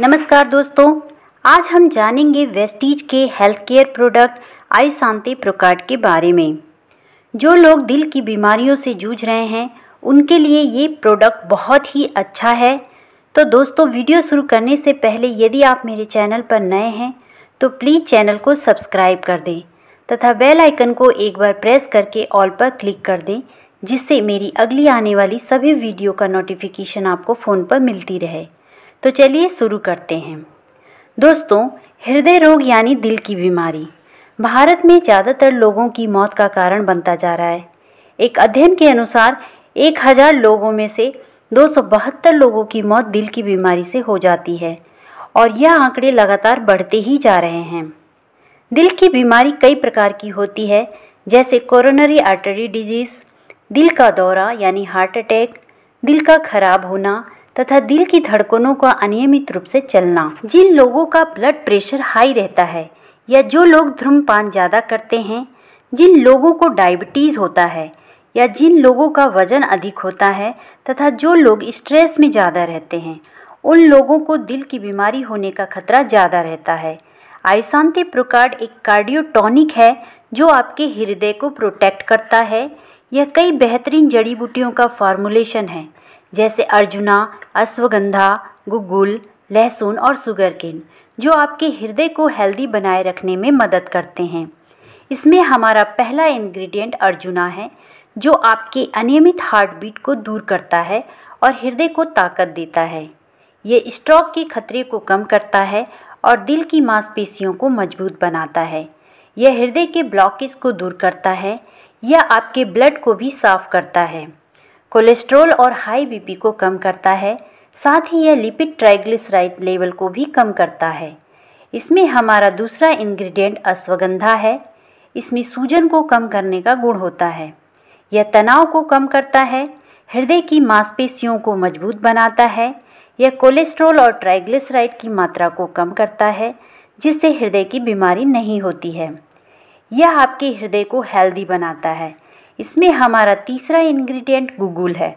नमस्कार दोस्तों आज हम जानेंगे वेस्टीज के हेल्थ केयर प्रोडक्ट आयु शांति प्रोकार्ड के बारे में जो लोग दिल की बीमारियों से जूझ रहे हैं उनके लिए ये प्रोडक्ट बहुत ही अच्छा है तो दोस्तों वीडियो शुरू करने से पहले यदि आप मेरे चैनल पर नए हैं तो प्लीज़ चैनल को सब्सक्राइब कर दें तथा बेल आइकन को एक बार प्रेस करके ऑल पर क्लिक कर दें जिससे मेरी अगली आने वाली सभी वीडियो का नोटिफिकेशन आपको फ़ोन पर मिलती रहे तो चलिए शुरू करते हैं दोस्तों हृदय रोग यानी दिल की बीमारी भारत में ज़्यादातर लोगों की मौत का कारण बनता जा रहा है एक अध्ययन के अनुसार एक हज़ार लोगों में से दो लोगों की मौत दिल की बीमारी से हो जाती है और यह आंकड़े लगातार बढ़ते ही जा रहे हैं दिल की बीमारी कई प्रकार की होती है जैसे कोरोनरी आर्टरी डिजीज़ दिल का दौरा यानी हार्ट अटैक दिल का खराब होना तथा दिल की धड़कनों का अनियमित रूप से चलना जिन लोगों का ब्लड प्रेशर हाई रहता है या जो लोग धूम्रपान ज़्यादा करते हैं जिन लोगों को डायबिटीज़ होता है या जिन लोगों का वज़न अधिक होता है तथा जो लोग स्ट्रेस में ज़्यादा रहते हैं उन लोगों को दिल की बीमारी होने का खतरा ज़्यादा रहता है आयुषांति प्रोकार्ड एक कार्डियोटॉनिक है जो आपके हृदय को प्रोटेक्ट करता है यह कई बेहतरीन जड़ी बूटियों का फार्मूलेशन है जैसे अर्जुना अश्वगंधा गुगुल लहसुन और केन जो आपके हृदय को हेल्दी बनाए रखने में मदद करते हैं इसमें हमारा पहला इंग्रेडिएंट अर्जुना है जो आपके अनियमित हार्ट बीट को दूर करता है और हृदय को ताकत देता है ये स्ट्रोक के खतरे को कम करता है और दिल की मांसपेशियों को मजबूत बनाता है यह हृदय के ब्लॉकेज को दूर करता है यह आपके ब्लड को भी साफ करता है कोलेस्ट्रॉल और हाई बीपी को कम करता है साथ ही यह लिपिड ट्राइग्लिसराइड लेवल को भी कम करता है इसमें हमारा दूसरा इंग्रेडिएंट अश्वगंधा है इसमें सूजन को कम करने का गुण होता है यह तनाव को कम करता है हृदय की मांसपेशियों को मजबूत बनाता है यह कोलेस्ट्रॉल और ट्राइग्लिसराइड की मात्रा को कम करता है जिससे हृदय की बीमारी नहीं होती है यह आपके हृदय को हेल्दी बनाता है इसमें हमारा तीसरा इंग्रेडिएंट गुगुल है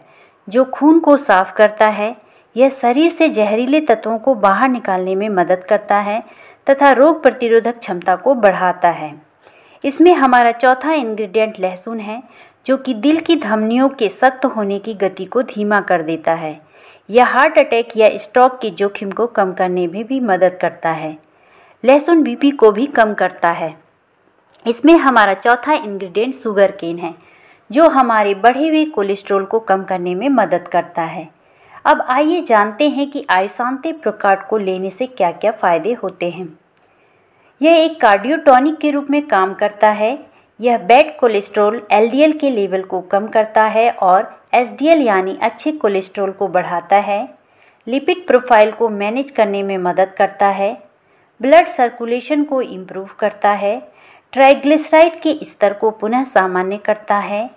जो खून को साफ करता है यह शरीर से जहरीले तत्वों को बाहर निकालने में मदद करता है तथा रोग प्रतिरोधक क्षमता को बढ़ाता है इसमें हमारा चौथा इंग्रेडिएंट लहसुन है जो कि दिल की धमनियों के सख्त होने की गति को धीमा कर देता है यह हार्ट अटैक या स्ट्रोक के जोखिम को कम करने में भी मदद करता है लहसुन बीपी को भी कम करता है इसमें हमारा चौथा इंग्रेडिएंट शुगर केन है जो हमारे बढ़े हुए कोलेस्ट्रॉल को कम करने में मदद करता है अब आइए जानते हैं कि आयुशांति प्रकाट को लेने से क्या क्या फ़ायदे होते हैं यह एक कार्डियोटॉनिक के रूप में काम करता है यह बैड कोलेस्ट्रॉल एलडीएल के लेवल को कम करता है और एसडीएल यानी अच्छे कोलेस्ट्रॉल को बढ़ाता है लिपिड प्रोफाइल को मैनेज करने में मदद करता है ब्लड सर्कुलेशन को इम्प्रूव करता है ट्राइग्लिसराइड के स्तर को पुनः सामान्य करता है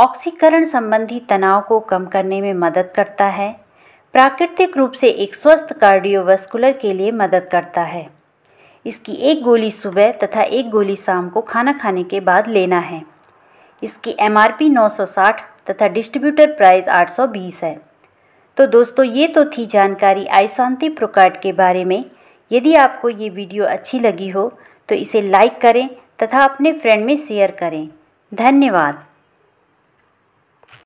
ऑक्सीकरण संबंधी तनाव को कम करने में मदद करता है प्राकृतिक रूप से एक स्वस्थ कार्डियोवास्कुलर के लिए मदद करता है इसकी एक गोली सुबह तथा एक गोली शाम को खाना खाने के बाद लेना है इसकी एम आर पी तथा डिस्ट्रीब्यूटर प्राइस 820 है तो दोस्तों ये तो थी जानकारी आई शांति प्रोकार्ड के बारे में यदि आपको ये वीडियो अच्छी लगी हो तो इसे लाइक करें तथा अपने फ्रेंड में शेयर करें धन्यवाद